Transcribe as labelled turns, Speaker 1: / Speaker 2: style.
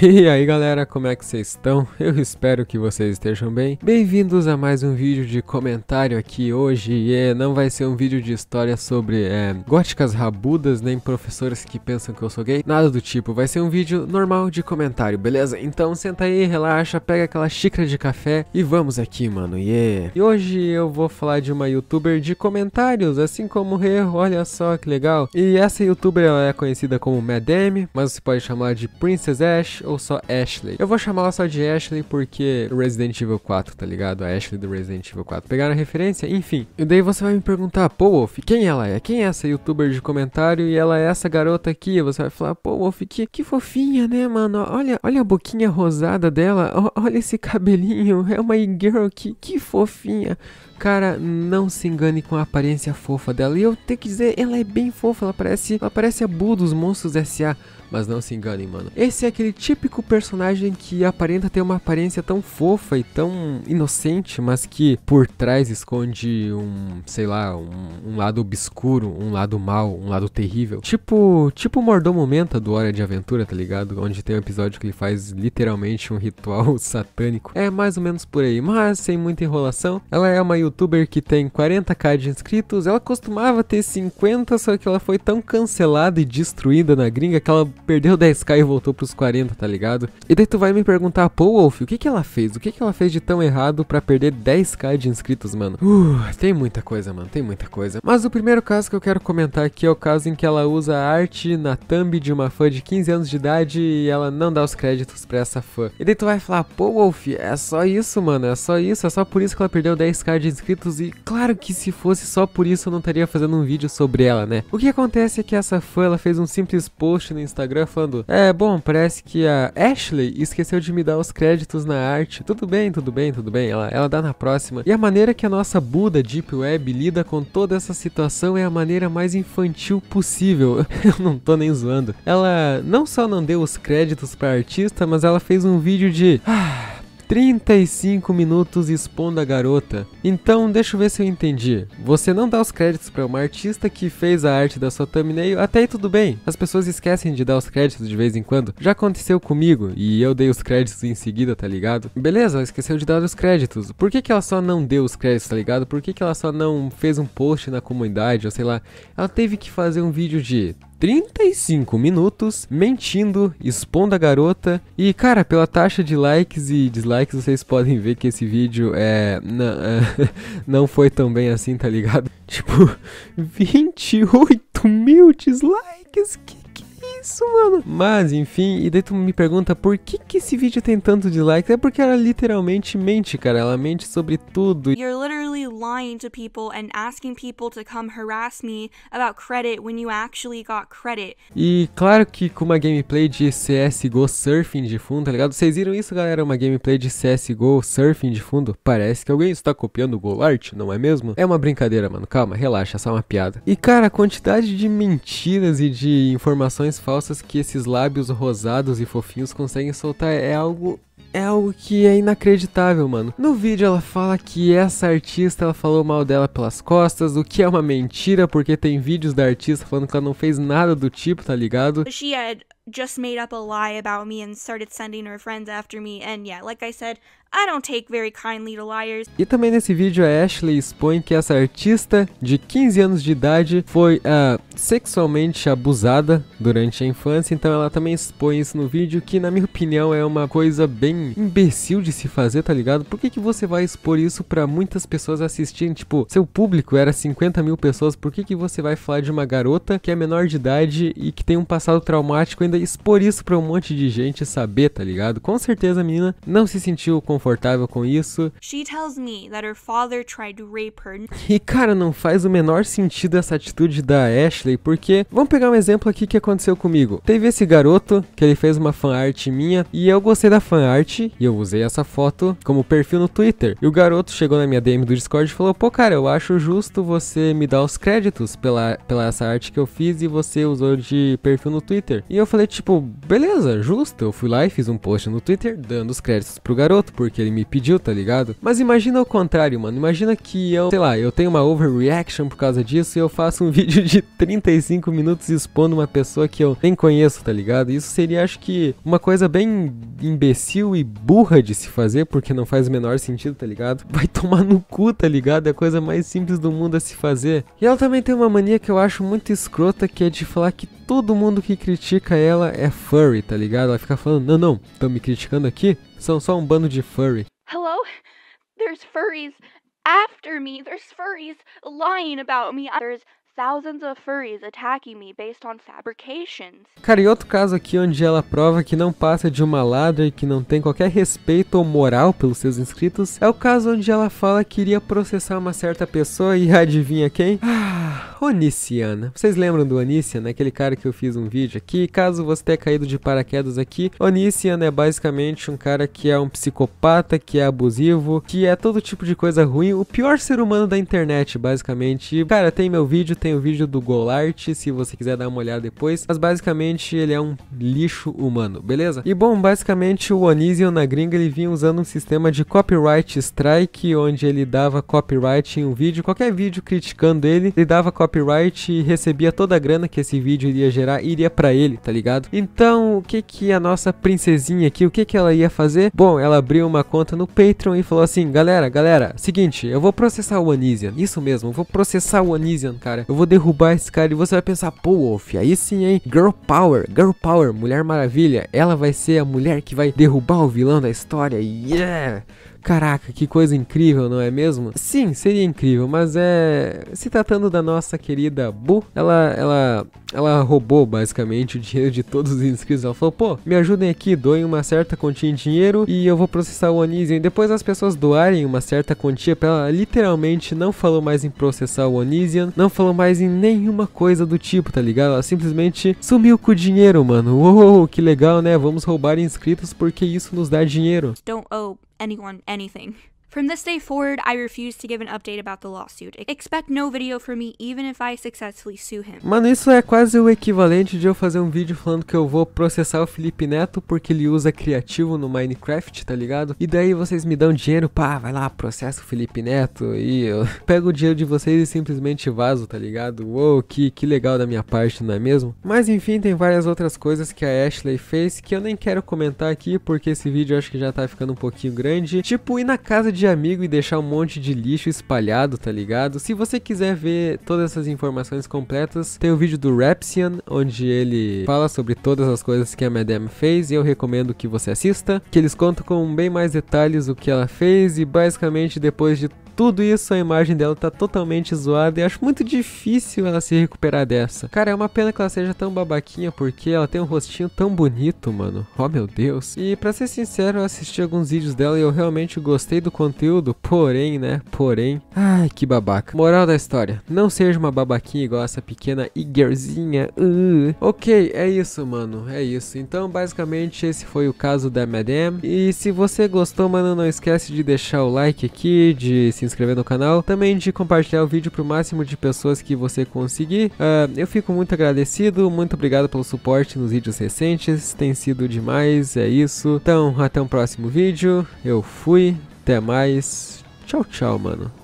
Speaker 1: E aí galera, como é que vocês estão? Eu espero que vocês estejam bem. Bem-vindos a mais um vídeo de comentário aqui hoje. E eh, não vai ser um vídeo de história sobre é, góticas rabudas, nem professores que pensam que eu sou gay, nada do tipo. Vai ser um vídeo normal de comentário, beleza? Então senta aí, relaxa, pega aquela xícara de café e vamos aqui, mano. Yeah! Eh. E hoje eu vou falar de uma youtuber de comentários, assim como o olha só que legal. E essa youtuber ela é conhecida como Madame, mas você pode chamar de Princess Ash ou só Ashley? Eu vou chamá-la só de Ashley porque Resident Evil 4, tá ligado? A Ashley do Resident Evil 4. Pegaram a referência? Enfim. E daí você vai me perguntar, pô, Wolf, quem ela é? Quem é essa youtuber de comentário e ela é essa garota aqui? Você vai falar, pô, Wolf, que, que fofinha, né, mano? Olha, olha a boquinha rosada dela, olha esse cabelinho, é uma girl que, que fofinha. Cara, não se engane com a aparência fofa dela. E eu tenho que dizer, ela é bem fofa, ela parece, ela parece a Boo dos Monstros S.A., mas não se enganem, mano. Esse é aquele típico personagem que aparenta ter uma aparência tão fofa e tão inocente, mas que por trás esconde um, sei lá, um, um lado obscuro, um lado mal, um lado terrível. Tipo, tipo o Mordomo Menta do Hora de Aventura, tá ligado? Onde tem um episódio que ele faz literalmente um ritual satânico. É mais ou menos por aí, mas sem muita enrolação. Ela é uma youtuber que tem 40k de inscritos. Ela costumava ter 50, só que ela foi tão cancelada e destruída na gringa que ela perdeu 10k e voltou pros 40, tá ligado? E daí tu vai me perguntar, pô, Wolf, o que que ela fez? O que que ela fez de tão errado pra perder 10k de inscritos, mano? Uh, tem muita coisa, mano, tem muita coisa. Mas o primeiro caso que eu quero comentar aqui é o caso em que ela usa arte na thumb de uma fã de 15 anos de idade e ela não dá os créditos pra essa fã. E daí tu vai falar, pô, Wolf, é só isso, mano, é só isso, é só por isso que ela perdeu 10k de inscritos e claro que se fosse só por isso eu não estaria fazendo um vídeo sobre ela, né? O que acontece é que essa fã, ela fez um simples post no Instagram fotografando. É, bom, parece que a Ashley esqueceu de me dar os créditos na arte. Tudo bem, tudo bem, tudo bem. Ela, ela dá na próxima. E a maneira que a nossa Buda Deep Web lida com toda essa situação é a maneira mais infantil possível. Eu não tô nem zoando. Ela não só não deu os créditos pra artista, mas ela fez um vídeo de. Ah, 35 minutos expondo a garota. Então, deixa eu ver se eu entendi. Você não dá os créditos para uma artista que fez a arte da sua thumbnail, até aí tudo bem. As pessoas esquecem de dar os créditos de vez em quando. Já aconteceu comigo e eu dei os créditos em seguida, tá ligado? Beleza, ela esqueceu de dar os créditos. Por que, que ela só não deu os créditos, tá ligado? Por que, que ela só não fez um post na comunidade, ou sei lá? Ela teve que fazer um vídeo de 35 minutos mentindo, expondo a garota. E, cara, pela taxa de likes e dislikes, vocês podem ver que esse vídeo é. Não, não foi tão bem assim, tá ligado? Tipo, 28 mil dislikes, que isso, mano? Mas, enfim, e daí tu me pergunta por que que esse vídeo tem tanto de like? É porque ela literalmente mente, cara. Ela mente sobre tudo. You're
Speaker 2: literally lying to people and asking people to come harass me about credit when you actually got credit.
Speaker 1: E claro que com uma gameplay de CSGO Surfing de fundo, tá ligado? Vocês viram isso, galera? Uma gameplay de CSGO Surfing de fundo? Parece que alguém está copiando o Golart, não é mesmo? É uma brincadeira, mano. Calma, relaxa, é só uma piada. E, cara, a quantidade de mentiras e de informações falsas falsas que esses lábios rosados e fofinhos conseguem soltar é algo é algo que é inacreditável, mano. No vídeo ela fala que essa artista ela falou mal dela pelas costas, o que é uma mentira, porque tem vídeos da artista falando que ela não fez nada do tipo, tá ligado?
Speaker 2: She had just made up a lie about me and started sending her friends after me and yeah, like I said, I don't take very kindly to liars.
Speaker 1: E também nesse vídeo a Ashley expõe que essa artista de 15 anos de idade foi uh, sexualmente abusada durante a infância, então ela também expõe isso no vídeo, que na minha opinião é uma coisa bem imbecil de se fazer, tá ligado? Por que, que você vai expor isso para muitas pessoas assistirem? Tipo, seu público era 50 mil pessoas, por que, que você vai falar de uma garota que é menor de idade e que tem um passado traumático ainda expor isso pra um monte de gente saber, tá ligado? Com certeza a menina não se sentiu confortável com isso. E cara, não faz o menor sentido essa atitude da Ashley, porque vamos pegar um exemplo aqui que aconteceu comigo. Teve esse garoto que ele fez uma fanart minha e eu gostei da fanart e eu usei essa foto como perfil no Twitter. E o garoto chegou na minha DM do Discord e falou: "Pô, cara, eu acho justo você me dar os créditos pela pela essa arte que eu fiz e você usou de perfil no Twitter". E eu falei tipo, beleza, justo. Eu fui lá e fiz um post no Twitter dando os créditos pro garoto, porque porque ele me pediu, tá ligado? Mas imagina o contrário, mano. Imagina que eu, sei lá, eu tenho uma overreaction por causa disso e eu faço um vídeo de 35 minutos expondo uma pessoa que eu nem conheço, tá ligado? Isso seria, acho que, uma coisa bem imbecil e burra de se fazer, porque não faz o menor sentido, tá ligado? Vai tomar no cu, tá ligado? É a coisa mais simples do mundo a se fazer. E ela também tem uma mania que eu acho muito escrota, que é de falar que todo mundo que critica ela é furry, tá ligado? Ela fica falando, não, não, estão me criticando aqui? São só um bando de furry.
Speaker 2: Hello? There's furries after me. There's furries lying about me. There's thousands of furries attacking me based on fabrications.
Speaker 1: Cara, e outro caso aqui onde ela prova que não passa de uma ladra e que não tem qualquer respeito ou moral pelos seus inscritos, é o caso onde ela fala que iria processar uma certa pessoa e adivinha quem? Ah Onisiana. Vocês lembram do Onisiana, aquele cara que eu fiz um vídeo aqui? Caso você tenha caído de paraquedas aqui, Onisiana é basicamente um cara que é um psicopata, que é abusivo, que é todo tipo de coisa ruim, o pior ser humano da internet, basicamente. Cara, tem meu vídeo, tem o vídeo do Golart, se você quiser dar uma olhada depois, mas basicamente ele é um lixo humano, beleza? E bom, basicamente o Onision na gringa ele vinha usando um sistema de copyright strike, onde ele dava copyright em um vídeo, qualquer vídeo criticando ele, ele dava copyright copyright e recebia toda a grana que esse vídeo iria gerar iria para ele, tá ligado? Então, o que que a nossa princesinha aqui, o que que ela ia fazer? Bom, ela abriu uma conta no Patreon e falou assim: "Galera, galera, seguinte, eu vou processar o Anisian. Isso mesmo, eu vou processar o Anisian, cara. Eu vou derrubar esse cara e você vai pensar: "Pô, Wolf, aí sim, hein? Girl power, girl power, Mulher Maravilha. Ela vai ser a mulher que vai derrubar o vilão da história." Yeah! Caraca, que coisa incrível, não é mesmo? Sim, seria incrível, mas é. Se tratando da nossa querida Bu, ela, ela, ela roubou basicamente o dinheiro de todos os inscritos. Ela falou: pô, me ajudem aqui, doem uma certa quantia em dinheiro e eu vou processar o Onision. E depois as pessoas doarem uma certa quantia pra ela. Literalmente não falou mais em processar o Onision, não falou mais em nenhuma coisa do tipo, tá ligado? Ela simplesmente sumiu com o dinheiro, mano. Uou, que legal, né? Vamos roubar inscritos porque isso nos dá dinheiro. Don't
Speaker 2: então, owe oh, anyone anything. From this day forward, I refuse to give an update about the lawsuit. Expect no video from me even if I successfully sue him. Mano,
Speaker 1: isso é quase o equivalente de eu fazer um vídeo falando que eu vou processar o Felipe Neto porque ele usa criativo no Minecraft, tá ligado? E daí vocês me dão dinheiro, pá, vai lá, processa o Felipe Neto e eu pego o dinheiro de vocês e simplesmente vazo, tá ligado? Uou, que, que legal da minha parte, não é mesmo? Mas enfim, tem várias outras coisas que a Ashley fez que eu nem quero comentar aqui porque esse vídeo acho que já tá ficando um pouquinho grande. Tipo, ir na casa de de amigo e deixar um monte de lixo espalhado, tá ligado? Se você quiser ver todas essas informações completas, tem o vídeo do Rapsian, onde ele fala sobre todas as coisas que a Madame fez e eu recomendo que você assista, que eles contam com bem mais detalhes o que ela fez e basicamente depois de tudo isso, a imagem dela tá totalmente zoada e acho muito difícil ela se recuperar dessa. Cara, é uma pena que ela seja tão babaquinha porque ela tem um rostinho tão bonito, mano. Oh, meu Deus. E para ser sincero, eu assisti alguns vídeos dela e eu realmente gostei do conteúdo conteúdo, porém, né? Porém. Ai, que babaca. Moral da história: não seja uma babaquinha igual essa pequena Igerzinha. Uh. Ok, é isso, mano. É isso. Então, basicamente, esse foi o caso da Madame. E se você gostou, mano, não esquece de deixar o like aqui, de se inscrever no canal, também de compartilhar o vídeo pro máximo de pessoas que você conseguir. Uh, eu fico muito agradecido, muito obrigado pelo suporte nos vídeos recentes, tem sido demais, é isso. Então, até um próximo vídeo, eu fui. Até mais. Tchau, tchau, mano.